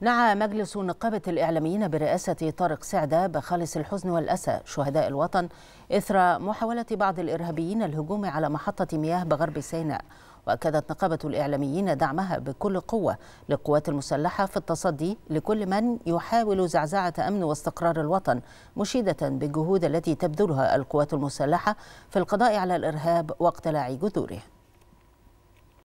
نعى مجلس نقابة الإعلاميين برئاسة طارق سعدة بخالص الحزن والأسى شهداء الوطن إثر محاولة بعض الإرهابيين الهجوم على محطة مياه بغرب سيناء وأكدت نقابة الإعلاميين دعمها بكل قوة للقوات المسلحة في التصدي لكل من يحاول زعزعة أمن واستقرار الوطن مشيدة بالجهود التي تبذلها القوات المسلحة في القضاء على الإرهاب واقتلاع جذوره